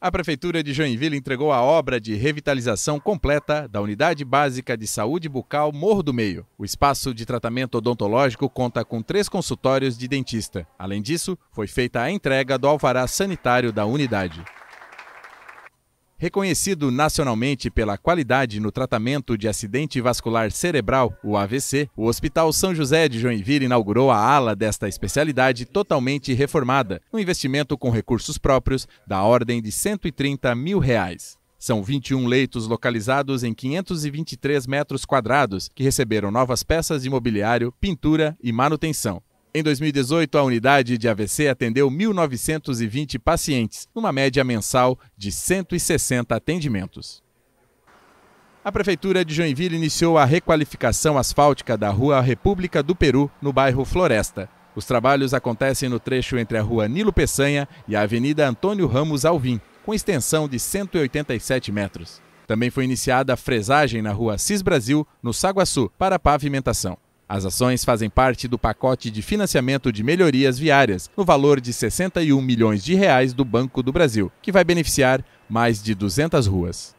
A Prefeitura de Joinville entregou a obra de revitalização completa da Unidade Básica de Saúde Bucal Morro do Meio. O espaço de tratamento odontológico conta com três consultórios de dentista. Além disso, foi feita a entrega do alvará sanitário da unidade. Reconhecido nacionalmente pela qualidade no tratamento de acidente vascular cerebral, o AVC, o Hospital São José de Joinville inaugurou a ala desta especialidade totalmente reformada, um investimento com recursos próprios da ordem de 130 mil reais. São 21 leitos localizados em 523 metros quadrados que receberam novas peças de mobiliário, pintura e manutenção. Em 2018, a unidade de AVC atendeu 1.920 pacientes, numa média mensal de 160 atendimentos. A Prefeitura de Joinville iniciou a requalificação asfáltica da Rua República do Peru, no bairro Floresta. Os trabalhos acontecem no trecho entre a Rua Nilo Peçanha e a Avenida Antônio Ramos Alvim, com extensão de 187 metros. Também foi iniciada a fresagem na Rua Cis Brasil, no Saguaçu, para pavimentação. As ações fazem parte do pacote de financiamento de melhorias viárias, no valor de 61 milhões de reais do Banco do Brasil, que vai beneficiar mais de 200 ruas.